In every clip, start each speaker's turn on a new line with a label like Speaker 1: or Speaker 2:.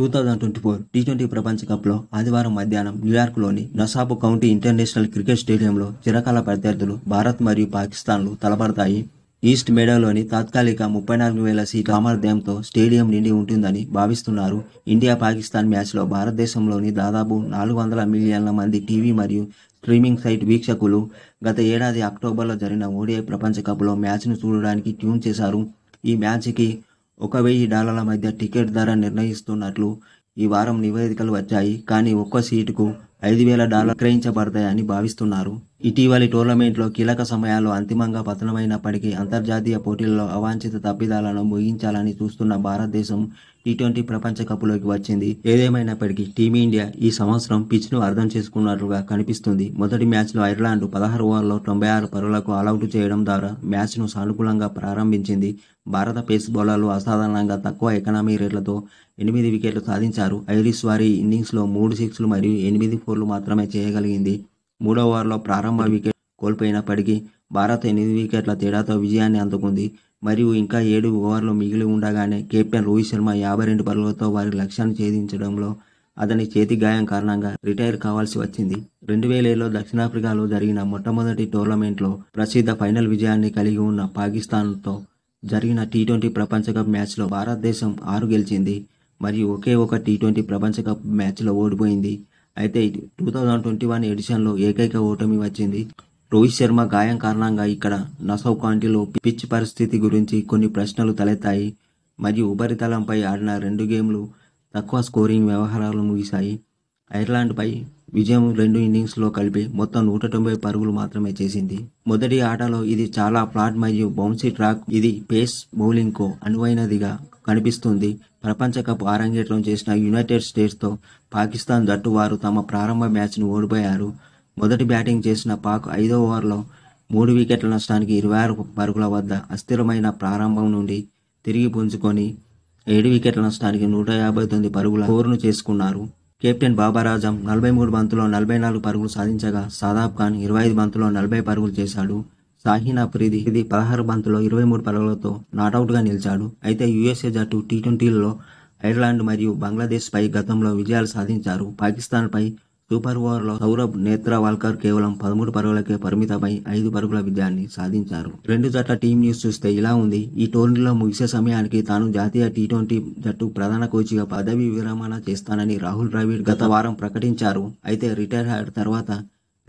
Speaker 1: two thousand twenty four T twenty ప్రపంచ కప్లో ఆదివారం మధ్యాహ్నం న్యూయార్క్లోని నసాబు కౌంటీ ఇంటర్నేషనల్ క్రికెట్ స్టేడియంలో చిరకాల ప్రత్యర్థులు భారత్ మరియు పాకిస్తాన్లు తలపడతాయి ఈస్ట్ మేడాలోని తాత్కాలిక ముప్పై నాలుగు వేల సీట్ల సామర్థ్యంతో స్టేడియం నిండి ఉంటుందని భావిస్తున్నారు ఇండియా పాకిస్తాన్ మ్యాచ్లో భారతదేశంలోని దాదాపు నాలుగు వందల మిలియన్ల మంది టీవీ మరియు స్ట్రీమింగ్ సైట్ వీక్షకులు గత ఏడాది అక్టోబర్లో జరిగిన ఓడిఐ ప్రపంచ కప్లో మ్యాచ్ను చూడడానికి ట్యూన్ చేశారు ఈ మ్యాచ్కి ఒక వెయ్యి డాలర్ల మధ్య టికెట్ ధర నిర్ణయిస్తున్నట్లు ఈ వారం నివేదికలు వచ్చాయి కానీ ఒక్కో సీటుకు ఐదు వేల డాలర్ క్రయించబడతాయని భావిస్తున్నారు ఇటీవలి టోర్నమెంట్లో కీలక సమయాల్లో అంతిమంగా పతనమైనప్పటికీ అంతర్జాతీయ పోటీల్లో అవాంఛిత తప్పిదాలను ముగించాలని చూస్తున్న భారతదేశం టీ ట్వంటీ ప్రపంచ కప్లోకి వచ్చింది ఏదేమైనప్పటికీ టీమిండియా ఈ సంవత్సరం పిచ్ను అర్థం చేసుకున్నట్లుగా కనిపిస్తుంది మొదటి మ్యాచ్లో ఐర్లాండ్ పదహారు ఓవర్లో తొంభై ఆరు పరులకు ఆలౌట్ చేయడం ద్వారా మ్యాచ్ను సానుకూలంగా ప్రారంభించింది భారత పేస్ బౌలర్లు అసాధారణంగా తక్కువ ఎకనామీ రేట్లతో ఎనిమిది వికెట్లు సాధించారు ఐరిష్ వారి ఇన్నింగ్స్లో మూడు సిక్స్లు మరియు ఎనిమిది ఫోర్లు మాత్రమే చేయగలిగింది మూడో ఓవర్లో ప్రారంభ వికెట్ కోల్పోయినప్పటికీ భారత్ ఎనిమిది వికెట్ల తేడాతో విజయాన్ని అందుకుంది మరియు ఇంకా ఏడు ఓవర్లు మిగిలి ఉండగానే కెప్టెన్ రోహిత్ శర్మ యాభై రెండు పరుగులతో వారి లక్ష్యాన్ని ఛేదించడంలో అతని చేతి గాయం కారణంగా రిటైర్ కావాల్సి వచ్చింది రెండు వేల ఏడులో దక్షిణాఫ్రికాలో జరిగిన మొట్టమొదటి టోర్నమెంట్లో ప్రసిద్ధ ఫైనల్ విజయాన్ని కలిగి ఉన్న పాకిస్తాన్తో జరిగిన టీ ట్వంటీ ప్రపంచ కప్ మ్యాచ్లో భారతదేశం ఆరు గెలిచింది మరియు ఒకే ఒక టీ ట్వంటీ ప్రపంచ కప్ మ్యాచ్లో ఓడిపోయింది అయితే టూ థౌజండ్ ట్వంటీ వన్ ఎడిషన్లో ఏకైక ఓటమి వచ్చింది రోహిత్ శర్మ గాయం కారణంగా ఇక్కడ నసౌ కాంటీలో పిచ్ పరిస్థితి గురించి కొన్ని ప్రశ్నలు తలెత్తాయి మరియు ఉపరితలంపై ఆడిన రెండు గేమ్లు తక్కువ స్కోరింగ్ వ్యవహారాలు ముగిశాయి ఐర్లాండ్పై విజయం రెండు ఇన్నింగ్స్లో కలిపి మొత్తం నూట తొంభై పరుగులు మాత్రమే చేసింది మొదటి ఆటలో ఇది చాలా ఫ్లాట్ మరియు బౌన్సీ ట్రాక్ ఇది పేస్ బౌలింగ్కు అనువైనదిగా కనిపిస్తుంది ప్రపంచ కప్ ఆరంగేట్రం చేసిన యునైటెడ్ స్టేట్స్తో పాకిస్తాన్ జట్టు వారు తమ ప్రారంభ మ్యాచ్ను ఓడిపోయారు మొదటి బ్యాటింగ్ చేసిన పాక్ ఐదో ఓవర్లో మూడు వికెట్ల నష్టానికి ఇరవై ఆరు పరుగుల వద్ద అస్థిరమైన ప్రారంభం నుండి తిరిగి పుంజుకొని ఏడు వికెట్ల నష్టానికి నూట యాభై తొమ్మిది పరుగుల ఓవర్ను చేసుకున్నారు కెప్టెన్ బాబర్ నలభై మూడు బంతులో నలభై నాలుగు పరుగులు సాధించగా సాదాబ్ ఖాన్ ఇరవై ఐదు బంతులో నలభై పరుగులు చేశాడు షాహీన్ అఫ్రీది ఇది పదహారు బంతులో ఇరవై మూడు పరుగులతో గా నిలిచాడు అయితే యుఎస్ఏ జట్టు టీ ట్వంటీలలో ఐర్లాండ్ మరియు బంగ్లాదేశ్ పై గతంలో విజయాలు సాధించారు పాకిస్తాన్ పై సూపర్ ఓవర్లో సౌరభ్ నేత్రవాల్కర్ వాల్కర్ కేవలం పదమూడు పరుగులకే పరిమితమై ఐదు పరుగుల విజయాన్ని సాధించారు రెండు జట్ల టీం న్యూస్ చూస్తే ఇలా ఉంది ఈ టోర్నీలో ముగిసే సమయానికి తాను జాతీయ టీ ట్వంటీ జట్టు ప్రధాన కోచ్గా పదవి విరమణ చేస్తానని రాహుల్ ద్రావిడ్ గత వారం ప్రకటించారు అయితే రిటైర్ అయిన తర్వాత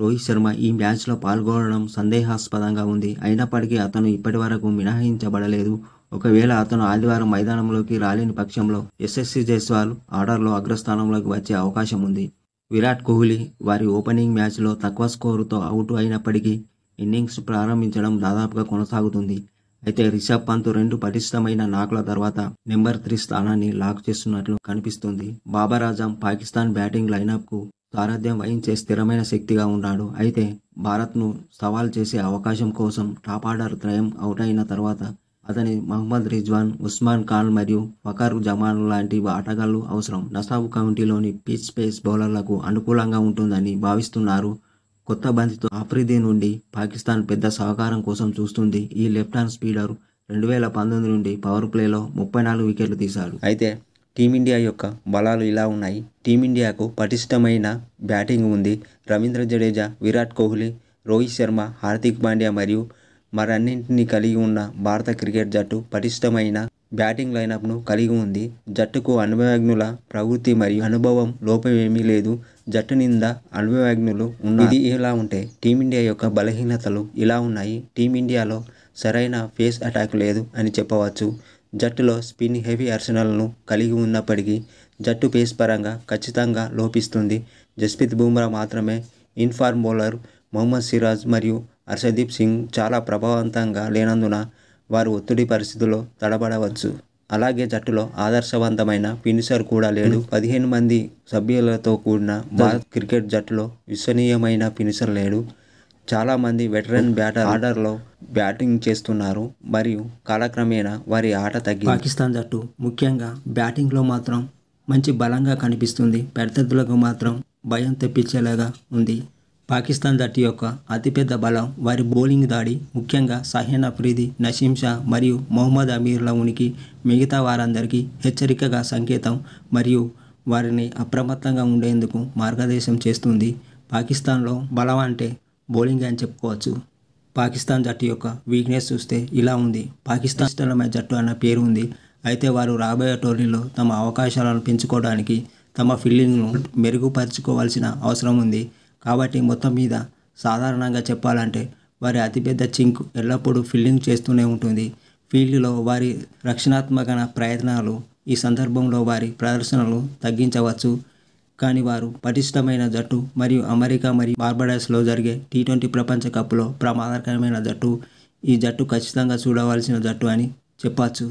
Speaker 1: రోహిత్ శర్మ ఈ మ్యాచ్లో పాల్గొనడం సందేహాస్పదంగా ఉంది అయినప్పటికీ అతను ఇప్పటివరకు మినహాయించబడలేదు ఒకవేళ అతను ఆదివారం మైదానంలోకి రాలేని పక్షంలో ఎస్ఎస్సి జైస్వాల్ ఆర్డర్లో అగ్రస్థానంలోకి వచ్చే అవకాశం ఉంది విరాట్ కోహ్లీ వారి ఓపెనింగ్ మ్యాచ్లో తక్కువ స్కోరుతో అవుట్ అయినప్పటికీ ఇన్నింగ్స్ ప్రారంభించడం దాదాపుగా కొనసాగుతుంది అయితే రిషబ్ పంత్ రెండు పటిష్టమైన నాకుల తర్వాత నెంబర్ త్రీ స్థానాన్ని లాక్ చేస్తున్నట్లు కనిపిస్తుంది బాబర్ ఆజం పాకిస్తాన్ బ్యాటింగ్ లైనప్కు సారథ్యం వహించే స్థిరమైన శక్తిగా ఉన్నాడు అయితే భారత్ను సవాల్ చేసే అవకాశం కోసం టాప్ ఆర్డర్ త్రయం అవుట్ అయిన తర్వాత అతని మహమ్మద్ రిజ్వాన్ ఉస్మాన్ ఖాన్ మరియు ఫకర్ జమాన్ లాంటి ఆటగాళ్లు అవసరం నసాబు కౌంటీలోని పిచ్ స్పేస్ బౌలర్లకు అనుకూలంగా ఉంటుందని భావిస్తున్నారు కొత్త బంతితో ఆఫ్రిదీ నుండి పాకిస్తాన్ పెద్ద సహకారం కోసం చూస్తుంది ఈ లెఫ్ట్ హ్యాండ్ స్పీడర్ రెండు వేల పంతొమ్మిది నుండి పవర్ ప్లేలో ముప్పై నాలుగు వికెట్లు తీశాడు అయితే టీమిండియా యొక్క బలాలు ఇలా ఉన్నాయి టీమిండియాకు పటిష్టమైన బ్యాటింగ్ ఉంది రవీంద్ర జడేజా విరాట్ కోహ్లీ రోహిత్ శర్మ హార్దిక్ పాండ్యా మరియు మరన్నింటినీ కలిగి ఉన్న భారత క్రికెట్ జట్టు పటిష్టమైన బ్యాటింగ్ లైనప్ను కలిగి ఉంది జట్టుకు అనుభవజ్ఞుల ప్రవృత్తి మరియు అనుభవం లోపమేమీ లేదు జట్టు నింద అనుభవజ్ఞులు ఉన్నది ఇలా ఉంటే టీమిండియా యొక్క బలహీనతలు ఇలా ఉన్నాయి టీమిండియాలో సరైన ఫేస్ అటాక్ లేదు అని చెప్పవచ్చు జట్టులో స్పిన్ హెవీ అర్సనల్ను కలిగి ఉన్నప్పటికీ జట్టు పేస్ పరంగా ఖచ్చితంగా లోపిస్తుంది జస్ప్రీత్ బుమ్రా మాత్రమే ఇన్ఫార్మ్ బౌలర్ మొహమ్మద్ సిరాజ్ మరియు హర్షదీప్ సింగ్ చాలా ప్రభావవంతంగా లేనందున వారు ఒత్తిడి పరిస్థితుల్లో తడబడవచ్చు అలాగే జట్టులో ఆదర్శవంతమైన ఫినిషర్ కూడా లేడు పదిహేను మంది సభ్యులతో కూడిన భారత్ క్రికెట్ జట్టులో విశ్వనీయమైన ఫినిషర్ లేడు చాలామంది వెటరన్ బ్యాటర్ ఆర్డర్లో బ్యాటింగ్ చేస్తున్నారు మరియు కాలక్రమేణా వారి ఆట తగ్గి పాకిస్తాన్ జట్టు ముఖ్యంగా బ్యాటింగ్లో మాత్రం మంచి బలంగా కనిపిస్తుంది పెద్దలకు మాత్రం భయం తెప్పించేలాగా ఉంది పాకిస్తాన్ జట్టు యొక్క అతిపెద్ద బలం వారి బౌలింగ్ దాడి ముఖ్యంగా సహేన్ అఫ్రీది నసీం షా మరియు మొహమ్మద్ అమీర్ల ఉనికి మిగతా వారందరికీ హెచ్చరికగా సంకేతం మరియు వారిని అప్రమత్తంగా ఉండేందుకు మార్గదేశం చేస్తుంది పాకిస్తాన్లో బలం అంటే బౌలింగ్ అని చెప్పుకోవచ్చు పాకిస్తాన్ జట్టు యొక్క వీక్నెస్ చూస్తే ఇలా ఉంది పాకిస్తాన్ ఇష్టమైన జట్టు అన్న పేరు ఉంది అయితే వారు రాబోయే టోర్నీలో తమ అవకాశాలను పెంచుకోవడానికి తమ ఫీల్డింగ్ను మెరుగుపరుచుకోవాల్సిన అవసరం ఉంది కాబట్టి మొత్తం మీద సాధారణంగా చెప్పాలంటే వారి అతిపెద్ద చింక్ ఎల్లప్పుడూ ఫీల్డింగ్ చేస్తూనే ఉంటుంది ఫీల్డ్లో వారి రక్షణాత్మక ప్రయత్నాలు ఈ సందర్భంలో వారి ప్రదర్శనలు తగ్గించవచ్చు కానీ వారు పటిష్టమైన జట్టు మరియు అమెరికా మరియు బార్బడాస్లో జరిగే టీ ట్వంటీ ప్రపంచ కప్లో ప్రమాదకరమైన జట్టు ఈ జట్టు ఖచ్చితంగా చూడవలసిన జట్టు అని చెప్పచ్చు